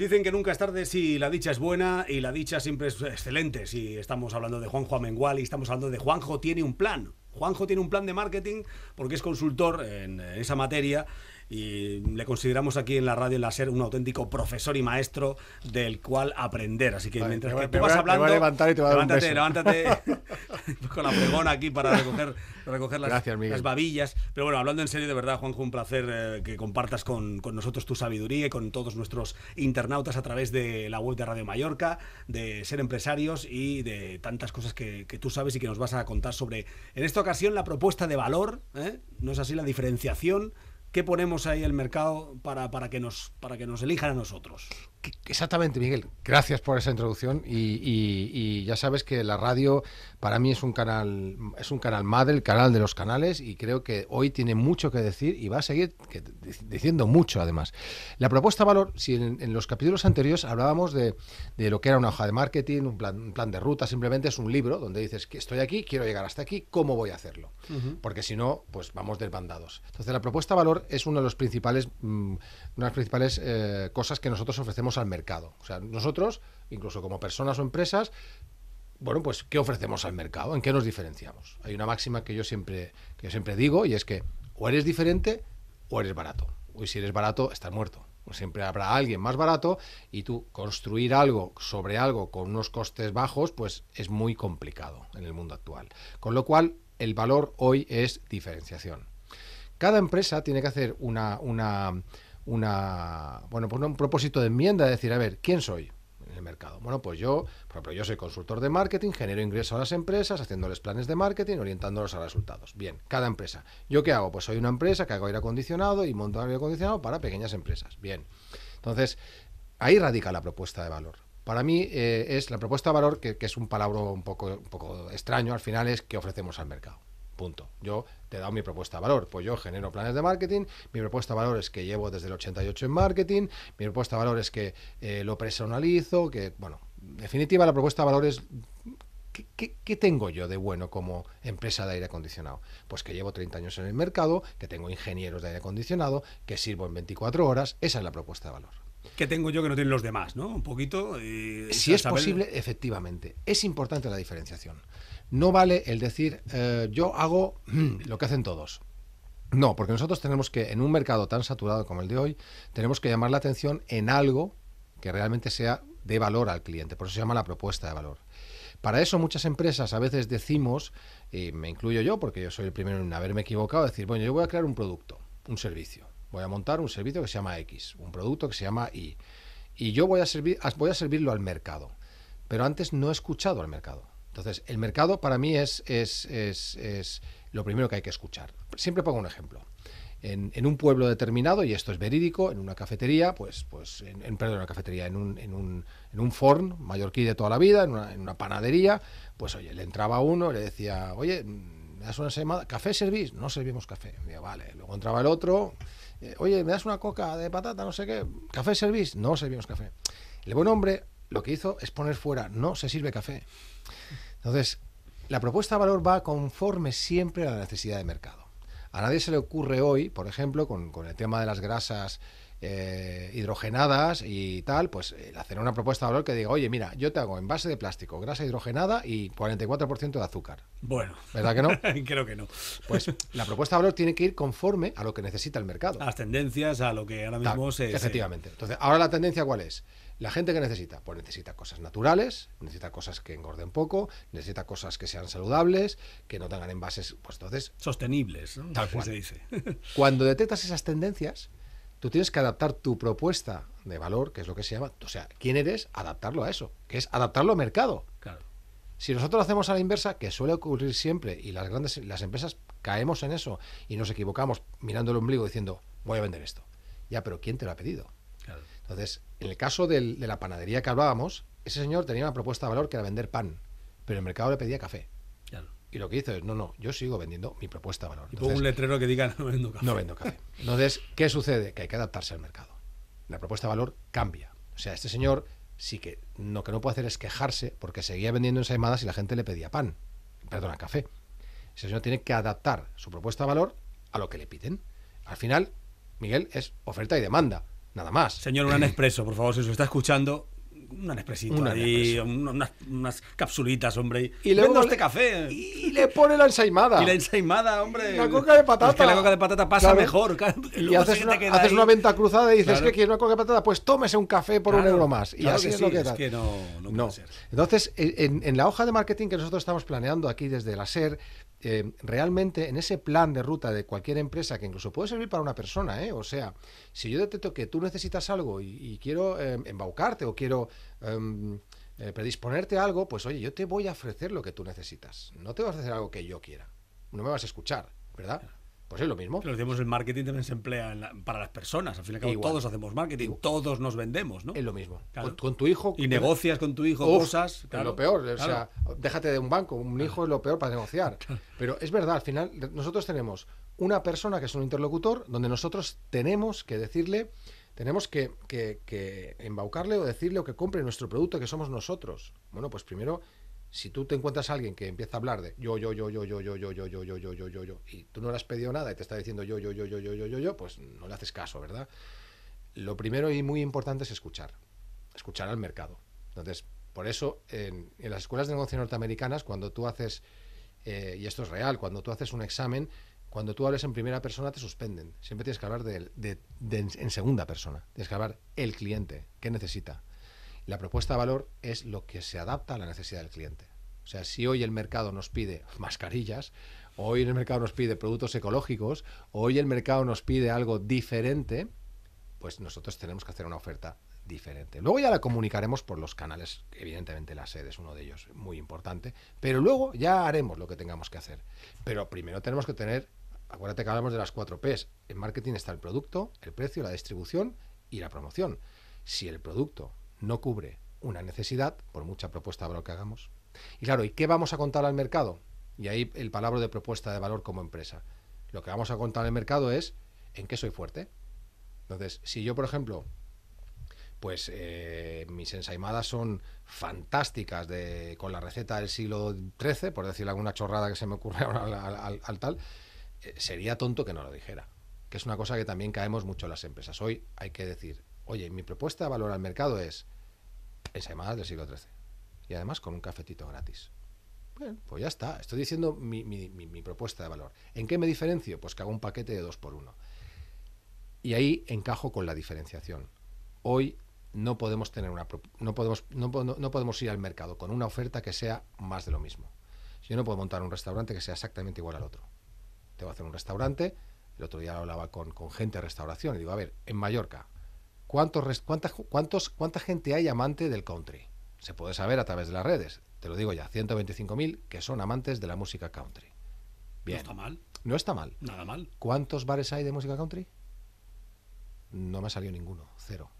Dicen que nunca es tarde si la dicha es buena y la dicha siempre es excelente. Si estamos hablando de Juanjo Amengual y estamos hablando de Juanjo tiene un plan. Juanjo tiene un plan de marketing porque es consultor en esa materia y le consideramos aquí en la radio en la SER un auténtico profesor y maestro del cual aprender. Así que mientras que vas hablando. levantar y te a levántate, levántate con la fregona aquí para recoger, recoger las, babillas. Pero bueno, hablando en serio, de verdad, Juanjo, un placer eh, que compartas con, con, nosotros tu sabiduría y con todos nuestros internautas a través de la web de Radio Mallorca, de ser empresarios y de tantas cosas que, que tú sabes y que nos vas a contar sobre, en esta ocasión, la propuesta de valor, ¿eh? ¿no es así? La diferenciación ¿Qué ponemos ahí el mercado para, para, que, nos, para que nos elijan a nosotros? Exactamente, Miguel. Gracias por esa introducción y, ya sabes que la radio para mí es un canal, es un canal madre, el canal de los canales y creo que hoy tiene mucho que decir y va a seguir diciendo mucho además. La propuesta valor, si en, los capítulos anteriores hablábamos de, lo que era una hoja de marketing, un plan, plan, de ruta, simplemente es un libro donde dices que estoy aquí, quiero llegar hasta aquí, ¿cómo voy a hacerlo? Porque si no, pues vamos desbandados. Entonces la propuesta valor es una de los principales, mm, principales eh, cosas que nosotros ofrecemos al mercado. O sea, nosotros, incluso como personas o empresas, bueno, pues, ¿qué ofrecemos al mercado? ¿En qué nos diferenciamos? Hay una máxima que yo siempre, que siempre digo y es que o eres diferente o eres barato. Y si eres barato, estás muerto. Pues siempre habrá alguien más barato y tú construir algo sobre algo con unos costes bajos, pues es muy complicado en el mundo actual. Con lo cual, el valor hoy es diferenciación. Cada empresa tiene que hacer una una, bueno, pues un propósito de enmienda, de decir, a ver, ¿quién soy? en el mercado. Bueno, pues yo, por ejemplo, yo soy consultor de marketing, genero ingresos a las empresas, haciéndoles planes de marketing, orientándolos a resultados. Bien, cada empresa. ¿Yo qué hago? Pues soy una empresa que hago aire acondicionado y monto aire acondicionado para pequeñas empresas. Bien. Entonces, ahí radica la propuesta de valor. Para mí eh, es la propuesta de valor, que, que es un palabra un poco, un poco extraño, al final es que ofrecemos al mercado. Punto. Yo te he dado mi propuesta de valor. Pues yo genero planes de marketing. Mi propuesta de valor es que llevo desde el 88 en marketing. Mi propuesta de valor es que eh, lo personalizo. Que, bueno, en definitiva, la propuesta de valor es ¿Qué, tengo yo de bueno como empresa de aire acondicionado? Pues que llevo 30 años en el mercado, que tengo ingenieros de aire acondicionado, que sirvo en 24 horas, esa es la propuesta de valor. ¿Qué tengo yo que no tienen los demás? ¿no? Un poquito. si es posible, efectivamente. Es importante la diferenciación. No vale el decir eh, yo hago lo que hacen todos. No, porque nosotros tenemos que, en un mercado tan saturado como el de hoy, tenemos que llamar la atención en algo que realmente sea de valor al cliente. Por eso se llama la propuesta de valor. Para eso muchas empresas a veces decimos, y me incluyo yo porque yo soy el primero en haberme equivocado, decir, bueno, yo voy a crear un producto, un servicio. Voy a montar un servicio que se llama X, un producto que se llama Y. Y yo voy a, servir, voy a servirlo al mercado. Pero antes no he escuchado al mercado. Entonces, el mercado para mí es, es, lo primero que hay que escuchar. Siempre pongo un ejemplo. En, un pueblo determinado, y esto es verídico, en una cafetería, pues, pues en, cafetería, en un, en un, en un forn mallorquí de toda la vida, en una, panadería, pues oye, le entraba uno, le decía, oye, ¿me das una semana? ¿Café servís? No servimos café. Y vale, luego entraba el otro, eh, oye, ¿me das una coca de patata, no sé qué? ¿Café servís? No servimos café. El buen hombre lo que hizo es poner fuera, no se sirve café. Entonces, la propuesta de valor va conforme siempre a la necesidad de mercado. A nadie se le ocurre hoy, por ejemplo, con, el tema de las grasas eh, hidrogenadas y tal, pues hacer una propuesta de valor que diga, oye, mira, yo te hago envase de plástico, grasa hidrogenada y 44% de azúcar. Bueno. ¿Verdad que no? Creo que no. Pues la propuesta de valor tiene que ir conforme a lo que necesita el mercado. A las tendencias, a lo que ahora mismo se... Efectivamente. Entonces, ¿ahora la tendencia cuál es? La gente que necesita, pues necesita cosas naturales, necesita cosas que engorden poco, necesita cosas que sean saludables, que no tengan envases, pues entonces sostenibles, ¿no? tal cual. Se dice. Cuando detectas esas tendencias, tú tienes que adaptar tu propuesta de valor, que es lo que se llama, o sea, quién eres, adaptarlo a eso, que es adaptarlo al mercado. Claro. Si nosotros lo hacemos a la inversa, que suele ocurrir siempre, y las grandes las empresas caemos en eso y nos equivocamos mirando el ombligo diciendo, voy a vender esto. Ya, pero ¿quién te lo ha pedido? Entonces, en el caso de la panadería que hablábamos, ese señor tenía una propuesta de valor que era vender pan, pero el mercado le pedía café. Y lo que hizo es, no, no, yo sigo vendiendo mi propuesta de valor. pongo un letrero que diga no vendo café. No vendo café. Entonces, ¿qué sucede? Que hay que adaptarse al mercado. La propuesta de valor cambia. O sea, este señor sí que lo que no puede hacer es quejarse porque seguía vendiendo ensaimadas y la gente le pedía pan, perdona, café. Ese señor tiene que adaptar su propuesta de valor a lo que le piden. Al final, Miguel, es oferta y demanda. Nada más. Señor Unan Expreso, por favor, si se está escuchando, una expresito una ahí, unas, unas, capsulitas, hombre. Y le este café. Y le pone la ensaimada. Y la ensaimada, hombre. La coca de patata. que la coca de patata pasa mejor. y haces, una, venta cruzada y dices que quieres una coca de patata, pues tómese un café por un euro más. Y así es lo que da. Es que no, Puede ser. Entonces, en, la hoja de marketing que nosotros estamos planeando aquí desde la SER, eh, realmente en ese plan de ruta de cualquier empresa, que incluso puede servir para una persona, ¿eh? o sea, si yo detecto que tú necesitas algo y, quiero eh, embaucarte o quiero Em, eh, predisponerte a algo, pues oye, yo te voy a ofrecer lo que tú necesitas. No te voy a ofrecer algo que yo quiera. No me vas a escuchar, ¿verdad? Pues es lo mismo. Pero hacemos el marketing también se emplea para las personas. Al fin y cabo, todos hacemos marketing, todos nos vendemos, ¿no? Es lo mismo. Con, tu hijo. Y negocias con tu hijo cosas. lo peor. O sea, déjate de un banco. Un hijo es lo peor para negociar. Pero es verdad, al final, nosotros tenemos una persona que es un interlocutor donde nosotros tenemos que decirle tenemos que, que, que embaucarle o decirle o que compre nuestro producto, que somos nosotros. Bueno, pues primero si tú te encuentras a alguien que empieza a hablar de yo, yo, yo, yo, yo, yo, yo, yo, yo, yo, yo, yo, yo, yo, y tú no le has pedido nada y te está diciendo yo, yo, yo, yo, yo, yo, yo, yo, pues no le haces caso, ¿verdad? Lo primero y muy importante es escuchar, escuchar al mercado. Entonces, por eso en, las escuelas de negocio norteamericanas, cuando tú haces, y esto es real, cuando tú haces un examen, cuando tú hables en primera persona te suspenden. Siempre tienes que hablar de, de, en segunda persona. Tienes que hablar el cliente, qué necesita. La propuesta de valor es lo que se adapta a la necesidad del cliente. O sea, si hoy el mercado nos pide mascarillas, hoy el mercado nos pide productos ecológicos, hoy el mercado nos pide algo diferente, pues nosotros tenemos que hacer una oferta diferente. Luego ya la comunicaremos por los canales, evidentemente la sede es uno de ellos, muy importante, pero luego ya haremos lo que tengamos que hacer. Pero primero tenemos que tener acuérdate que hablamos de las cuatro P's. En marketing está el producto, el precio, la distribución y la promoción. Si el producto no cubre una necesidad, por mucha propuesta de valor que hagamos. Y claro, ¿y qué vamos a contar al mercado? Y ahí el palabra de propuesta de valor como empresa. Lo que vamos a contar al mercado es en qué soy fuerte. Entonces, si yo, por ejemplo, pues eh, mis ensaimadas son fantásticas con la receta del siglo XIII, por decir alguna chorrada que se me ocurre ahora al tal, eh, sería tonto que no lo dijera, que es una cosa que también caemos mucho las empresas. Hoy hay que decir, oye, mi propuesta de valor al mercado es ensaimadas del siglo XIII y además con un cafetito gratis. Bueno, pues ya está, estoy diciendo mi, propuesta de valor. ¿En qué me diferencio? Pues que hago un paquete de dos por uno. Y ahí encajo con la diferenciación. Hoy no podemos tener una no podemos, no, no podemos ir al mercado con una oferta que sea más de lo mismo. Yo no puedo montar un restaurante que sea exactamente igual al otro te va a hacer un restaurante. El otro día hablaba con, gente de restauración y digo, a ver, en Mallorca, cuánta, cuántos, ¿cuánta gente hay amante del country? Se puede saber a través de las redes. Te lo digo ya, 125.000 que son amantes de la música country. No está mal. No está mal. Nada mal. ¿Cuántos bares hay de música country? No me ha salido ninguno, cero.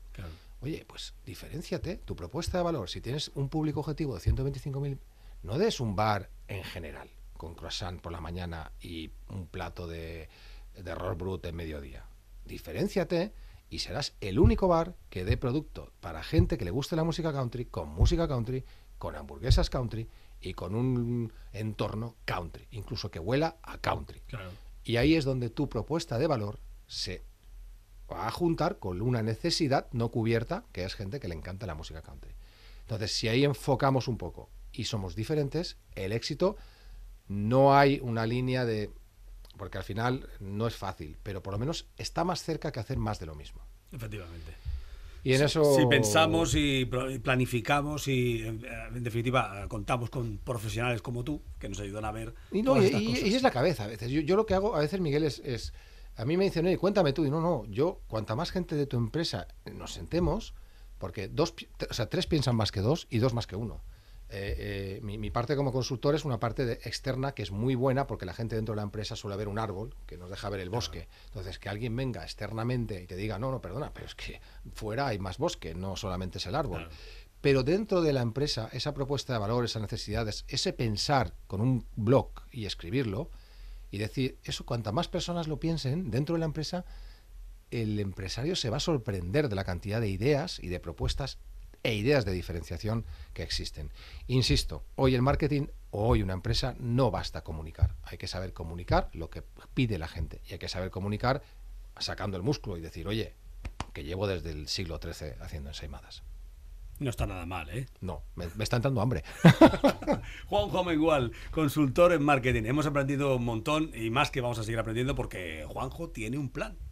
Oye, pues diferenciate tu propuesta de valor. Si tienes un público objetivo de 125.000, no des un bar en general con croissant por la mañana y un plato de, de roll brut en mediodía. Diferenciate y serás el único bar que dé producto para gente que le guste la música country, con música country, con hamburguesas country y con un entorno country, incluso que huela a country. Y ahí es donde tu propuesta de valor se va a juntar con una necesidad no cubierta, que es gente que le encanta la música country. Entonces, si ahí enfocamos un poco y somos diferentes, el éxito no hay una línea de... Porque al final no es fácil, pero por lo menos está más cerca que hacer más de lo mismo. Efectivamente. Y en eso... Si pensamos y planificamos y, en eh, definitiva, eh, contamos con profesionales como tú que nos ayudan a ver. Y, no, es la cabeza a veces. Yo, lo que hago a veces, Miguel, es, es. A mí me dicen, oye, cuéntame tú. Y no, no, yo, cuanta más gente de tu empresa nos sentemos, porque dos, o sea, tres piensan más que dos y dos más que uno. Eh, eh, mi, parte como consultor es una parte externa que es muy buena porque la gente dentro de la empresa suele ver un árbol que nos deja ver el bosque. Entonces, que alguien venga externamente y te diga, no, no, perdona, pero es que fuera hay más bosque, no solamente es el árbol. Pero dentro de la empresa, esa propuesta de valor, esas necesidades, ese pensar con un blog y escribirlo y decir, eso, cuanta más personas lo piensen dentro de la empresa, el empresario se va a sorprender de la cantidad de ideas y de propuestas e ideas de diferenciación que existen. Insisto, hoy el marketing o hoy una empresa no basta comunicar. Hay que saber comunicar lo que pide la gente y hay que saber comunicar sacando el músculo y decir, oye, que llevo desde el siglo XIII haciendo ensaimadas. No está nada mal, ¿eh? No, me, me está entrando hambre. Juanjo igual, consultor en marketing. Hemos aprendido un montón y más que vamos a seguir aprendiendo porque Juanjo tiene un plan.